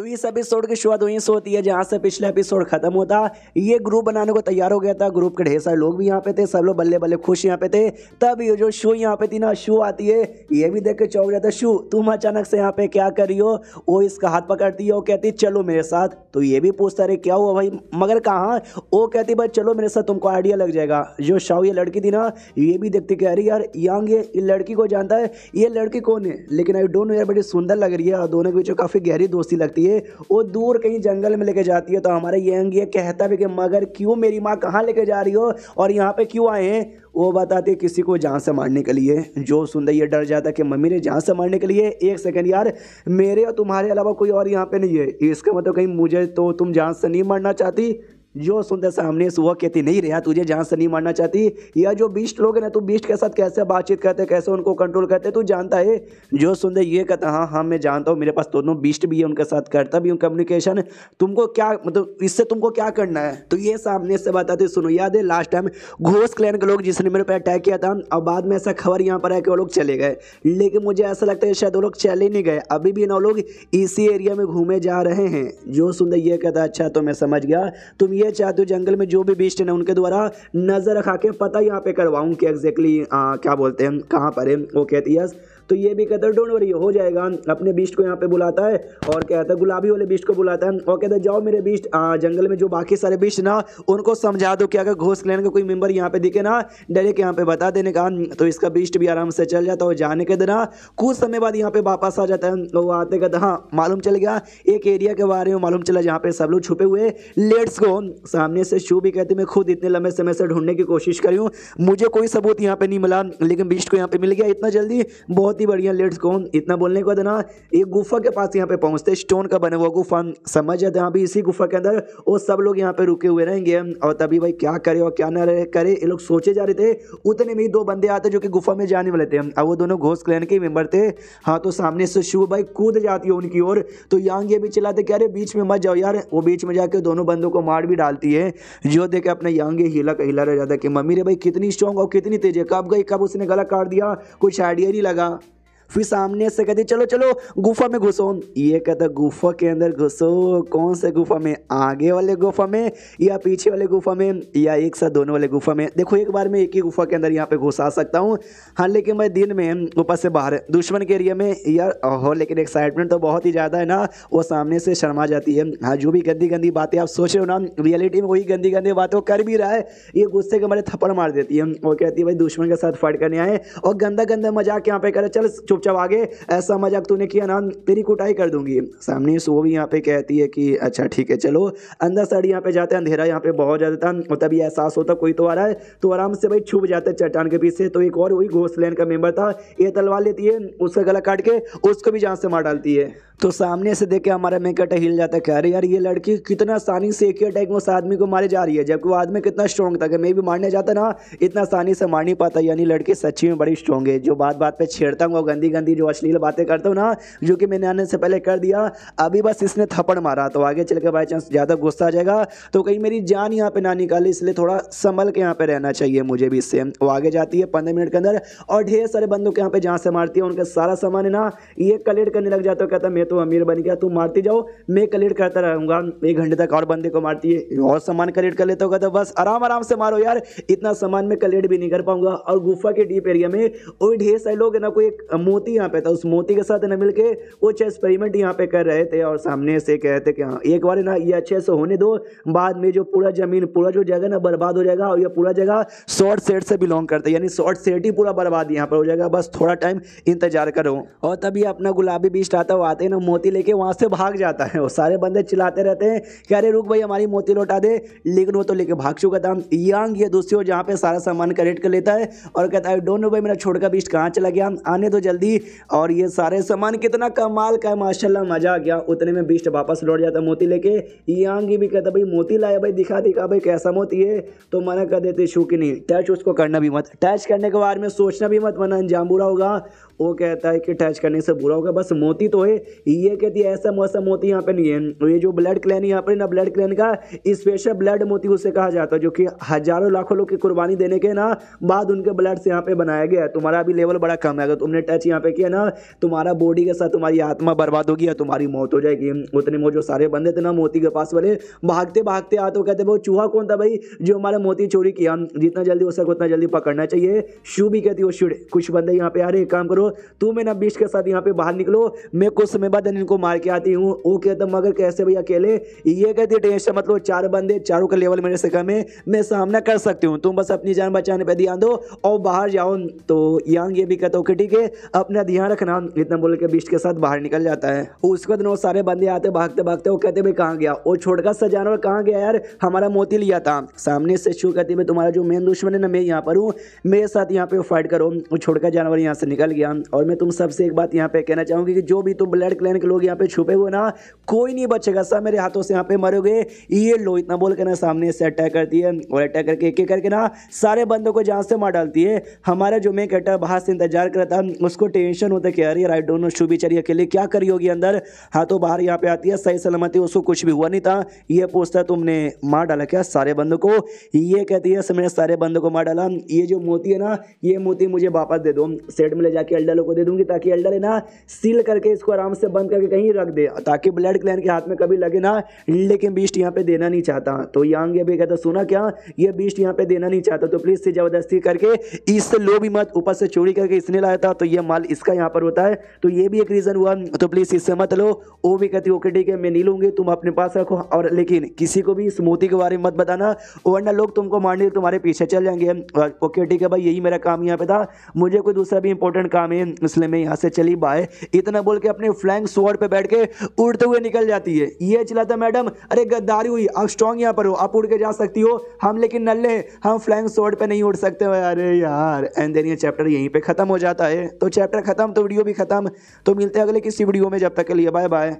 तो इस एपिसोड की शुरुआत वहीं से होती है जहाँ से पिछला एपिसोड खत्म होता ये ग्रुप बनाने को तैयार हो गया था ग्रुप के ढेर सारे लोग भी यहाँ पे थे सब लोग बल्ले बल्ले खुश यहाँ पे थे तब ये जो शो यहाँ पे थी ना शो आती है ये भी देख के चौक जाता शो तुम अचानक से यहाँ पे क्या कर रही हो वो इसका हाथ पकड़ती है वो कहती चलो मेरे साथ तो ये भी पूछता रहे क्या हुआ भाई मगर कहाँ वो कहती भाई चलो मेरे साथ तुमको आइडिया लग जाएगा जो शाह ये लड़की थी ना ये भी देखती कह रही यार यंग ये लड़की को जानता है ये लड़की कौन है लेकिन आई डोंट नो यार बड़ी सुंदर लग रही है और दोनों के बीच काफ़ी गहरी दोस्ती लगती है है वो दूर कहीं जंगल में लेके जाती है तो हमारा यंग ये कहता भी कि मगर क्यों मेरी माँ कहाँ लेके जा रही हो और यहाँ पे क्यों आए हैं वो बताते किसी को जान से मारने के लिए जो सुंदर ये डर जाता कि मम्मी ने जान से मारने के लिए एक सेकंड यार मेरे और तुम्हारे अलावा कोई और यहाँ पे नहीं है इसका मतलब कहीं मुझे तो तुम जान से नहीं मारना चाहती जो सुनते सामने वो कहती नहीं रहा तुझे जहाँ से नहीं मारना चाहती या जो बीस्ट लोग हैं ना तू बीस्ट के साथ कैसे बातचीत करते कैसे उनको कंट्रोल करते तू जानता है जो सुनते ये कहता हाँ हाँ मैं जानता हूँ मेरे पास दोनों बीस्ट भी है उनके साथ करता भी हूँ कम्युनिकेशन तुमको क्या मतलब इससे तुमको क्या करना है तो ये सामने से बताते सुनो याद है लास्ट टाइम घोष क्लैन के लोग जिसने मेरे पर अटैक किया था और बाद में ऐसा खबर यहाँ पर है कि वो लोग चले गए लेकिन मुझे ऐसा लगता है शायद वो लोग चले नहीं गए अभी भी ना लोग इसी एरिया में घूमे जा रहे हैं जो सुनते ये कहता अच्छा तो मैं समझ गया तुम है चाहे तो जंगल में जो भी बीस्ट है उनके द्वारा नज़र रखा के पता यहाँ पे करवाऊँ कि एग्जैक्टली क्या बोलते हैं कहाँ पर है वो कहती है तो ये भी कहता है डोंट वरी हो जाएगा अपने बीस्ट को यहाँ पे बुलाता है और कहता है गुलाबी वाले बीस्ट को बुलाता है और कहता है जाओ मेरे बीस्ट जंगल में जो बाकी सारे बीस्ट ना उनको समझा दो कि अगर घोष क्लैन का कोई मेम्बर यहाँ पे दिखे ना डायरेक्ट यहाँ पे बता देने का तो इसका बीस्ट भी आराम से चल जाता है जाने के दिन कुछ समय बाद यहाँ पे वापस आ जाता है वो आते कहते हाँ मालूम चल गया एक एरिया के बारे में मालूम चला जहाँ पे सब लोग छुपे हुए लेट्स को सामने से शू भी कहते मैं खुद इतने लंबे समय से ढूंढने की कोशिश करी हूँ मुझे कोई सबूत यहाँ पे नहीं मिला लेकिन बीस्ट को यहाँ पे मिल गया इतना जल्दी बहुत ही बढ़िया लेट्स गो इतना बोलने के बाद ना एक गुफा के पास यहाँ पे पहुँचते स्टोन का बना हुआ गुफा समझ जाते हैं अभी हाँ इसी गुफा के अंदर वो सब लोग यहाँ पे रुके हुए रहेंगे और तभी भाई क्या करे और क्या ना करे ये लोग सोचे जा रहे थे उतने में ही दो बंदे आते जो कि गुफा में जाने वाले थे अब वो दोनों घोष क्लैन के मेम्बर थे हाँ तो सामने से शिव भाई कूद जाती है उनकी ओर तो यहाँ ये भी चलाते कि अरे बीच में मत जाओ यार वो बीच में जाके दोनों बंदों को मार भी डालती है जो देखे अपने यांग हिला का हिला रह जाता है कि मम्मी रे भाई कितनी स्ट्रॉन्ग और कितनी तेज है कब गई कब उसने गला काट दिया कुछ आइडिया नहीं लगा फिर सामने से कहती चलो चलो गुफा में घुसो ये कहता गुफा के अंदर घुसो कौन से गुफा में आगे वाले गुफा में या पीछे वाले गुफा में या एक साथ दोनों वाले गुफा में देखो एक बार में एक ही गुफा के अंदर यहाँ पे घुसा सकता हूँ हाँ लेकिन मैं दिन में ऊपर से बाहर दुश्मन के एरिया में यार हो लेकिन एक्साइटमेंट तो बहुत ही ज़्यादा है ना वो सामने से शर्मा जाती है हाँ जो भी गंदी गंदी बातें आप सोच रहे हो ना रियलिटी में वही गंदी गंदी बातें वो कर भी रहा है ये गुस्से के मारे थप्पड़ मार देती है वो कहती है भाई दुश्मन के साथ फाइट करने आए और गंदा गंदा मजाक यहाँ पे करे चल चुप चुपचाप आगे ऐसा मजाक तूने किया ना तेरी कुटाई कर दूंगी सामने वो भी यहाँ पे कहती है कि अच्छा ठीक है चलो अंदर साइड यहाँ पे जाते हैं अंधेरा यहाँ पे बहुत ज़्यादा था और तभी एहसास होता कोई तो आ रहा है तो आराम से भाई छुप जाते चट्टान के पीछे तो एक और वही घोस्ट लैंड का मेम्बर था ये तलवार लेती है उसका गला काट के उसको भी जहाँ से मार डालती है तो सामने से देख के हमारा मेकट हिल जाता है कह रही यार ये लड़की कितना आसानी से एक ही अटैक में उस आदमी को मारे जा रही है जबकि वो आदमी कितना स्ट्रॉन्ग था कि मैं भी मारने जाता ना इतना आसानी से मार नहीं पाता यानी लड़की सच्ची में बड़ी स्ट्रॉन्ग है जो बात बात पे छेड़ता हूँ वो गंदी गंदी गंदी जो अश्लील बातें करता हूँ ना जो कि मैंने आने से पहले कर दिया अभी बस इसने थप्पड़ मारा तो आगे चल के बाई चांस ज़्यादा गुस्सा आ जाएगा तो कहीं मेरी जान यहाँ पर ना निकाली इसलिए थोड़ा संभल के यहाँ पर रहना चाहिए मुझे भी इससे वो आगे जाती है पंद्रह मिनट के अंदर और ढेर सारे बंदों के यहाँ पर जहाँ से मारती है उनका सारा सामान है ना ये कलेक्ट करने लग जाता है कहता मैं तो अमीर बन गया तू मारती जाओ मैं कलेक्ट करता रहूँगा एक घंटे तक और बंदे को मारती है और सामान कलेक्ट कर लेता होगा तो बस आराम आराम से मारो यार इतना सामान मैं कलेक्ट भी नहीं कर पाऊंगा और गुफा के डीप एरिया में और ढेर सारे लोग है ना कोई मुंह मोती यहाँ पे था उस मोती के साथ ना मिलके वो कुछ एक्सपेरिमेंट यहाँ पे कर रहे थे और सामने से कह रहे थे कि हाँ एक बार ना ये अच्छे से होने दो बाद में जो पूरा जमीन पूरा जो जगह ना बर्बाद हो जाएगा और ये पूरा जगह शॉर्ट सेट से बिलोंग करते यानी शॉर्ट सेट ही पूरा बर्बाद यहाँ पर हो जाएगा बस थोड़ा टाइम इंतजार करो और तभी अपना गुलाबी बीच आता हुआ आते ना मोती लेके वहाँ से भाग जाता है और सारे बंदे चिल्लाते रहते हैं कि अरे रुक भाई हमारी मोती लौटा दे लेकिन वो तो लेके भाग चुका था यंग ये दूसरी ओर जहाँ पे सारा सामान कलेक्ट कर लेता है और कहता है डोंट नो भाई मेरा छोड़ का बीच कहाँ चला गया आने तो जल्दी जल्दी और ये सारे सामान कितना कमाल का है माशाल्लाह मजा आ गया उतने में बीस्ट वापस लौट जाता मोती लेके की भी कहता भाई मोती लाया भाई दिखा दिखा भाई कैसा मोती है तो मना कर देते शू की नहीं टच उसको करना भी मत टच करने के बारे में सोचना भी मत मना अंजाम बुरा होगा वो कहता है कि टच करने से बुरा होगा बस मोती तो है ये कहती है ऐसा मौसम मोती यहाँ पे नहीं है ये जो ब्लड क्लैन यहाँ पे ना ब्लड क्लैन का स्पेशल ब्लड मोती उसे कहा जाता है जो कि हजारों लाखों लोग की कुर्बानी देने के ना बाद उनके ब्लड से यहाँ पे बनाया गया है तुम्हारा अभी लेवल बड़ा कम है अगर तुमने टच यहाँ पे किया ना तुम्हारा बॉडी के साथ तुम्हारी आत्मा बर्बाद होगी या तुम्हारी मौत हो जाएगी उतने में जो सारे बंदे थे ना मोती के पास वाले भागते भागते आते तो कहते वो चूहा कौन था भाई जो हमारा मोती चोरी किया जितना जल्दी हो सके उतना जल्दी पकड़ना चाहिए शू भी कहती वो शुड कुछ बंदे यहाँ पे आ रहे काम करो तुम है ना बीस के साथ यहाँ पे बाहर निकलो मैं कुछ समय बाद इनको मार के आती हूँ वो कहता मगर कैसे भैया अकेले ये कहते टेंशन मतलब चार बंदे चारों का लेवल मेरे से कम है मैं सामना कर सकती हूँ तुम बस अपनी जान बचाने पर ध्यान दो और बाहर जाओ तो यंग ये भी कहता ओके ठीक है अपना ध्यान रखना इतना बोल के बीच के साथ बाहर निकल जाता है उसके बाद सारे बंदे आते भागते भागते वो कहते भाई कहाँ गया वो छोड़कर सजानवर कहाँ गया यार हमारा मोती लिया था सामने से शू कहती भाई तुम्हारा जो मेन दुश्मन है ना मैं यहाँ पर हूँ मेरे साथ यहाँ पे फाइट करो वो छोड़कर जानवर यहाँ से निकल गया और मैं तुम सबसे एक बात यहाँ पे कहना चाहूंगी कि जो भी तुम ब्लड क्लैन के लोग यहाँ पे छुपे हुए ना कोई नहीं बचेगा सब मेरे हाथों से यहाँ पे मरोगे ये लो इतना बोल के ना सामने से अटैक करती है और अटैक करके एक एक करके ना सारे बंदों को जहाँ से मार डालती है हमारा जो मैं अटैक बाहर से इंतजार करता है उसको टेंशन होता है कि अरे राइट डोनो शुभी चरी अकेले क्या करी होगी अंदर हाथों बाहर यहाँ पे आती है सही सलामती उसको कुछ भी हुआ नहीं था ये पूछता तुमने मार डाला क्या सारे बंदों को ये कहती है मैंने सारे बंदों को मार डाला ये जो मोती है ना ये मोती मुझे वापस दे दो सेट में ले जाके अल्डर एल्डलों को दे दूंगी ताकि एल्डर है ना सील करके इसको आराम से बंद करके कहीं रख दे ताकि ब्लड क्लैन के हाथ में कभी लगे ना लेकिन बीस्ट यहाँ पे देना नहीं चाहता तो यांग ये भी कहता सुना क्या ये बीस्ट यहाँ पे देना नहीं चाहता तो प्लीज़ से ज़बरदस्ती करके इससे लो भी मत ऊपर से चोरी करके इसने लाया था तो ये माल इसका यहाँ पर होता है तो ये भी एक रीज़न हुआ तो प्लीज़ इससे मत लो वो भी कहती ओके ठीक है मैं नहीं लूंगी तुम अपने पास रखो और लेकिन किसी को भी इस मोती के बारे में मत बताना वरना लोग तुमको मारने तुम्हारे पीछे चल जाएंगे ओके ठीक है भाई यही मेरा काम यहाँ पे था मुझे कोई दूसरा भी इंपॉर्टेंट काम में इसलिए मैं यहाँ से चली बाय इतना बोल के अपने फ्लैंग स्वॉर्ड पे बैठ के उड़ते हुए निकल जाती है ये चिल्लाता मैडम अरे गद्दारी हुई आप स्ट्रांग यहाँ पर हो आप उड़ के जा सकती हो हम लेकिन नल्ले हम फ्लैंग स्वॉर्ड पर नहीं उड़ सकते अरे यार एंड देन ये चैप्टर यहीं पर ख़त्म हो जाता है तो चैप्टर ख़त्म तो वीडियो भी ख़त्म तो मिलते हैं अगले किसी वीडियो में जब तक के लिए बाय बाय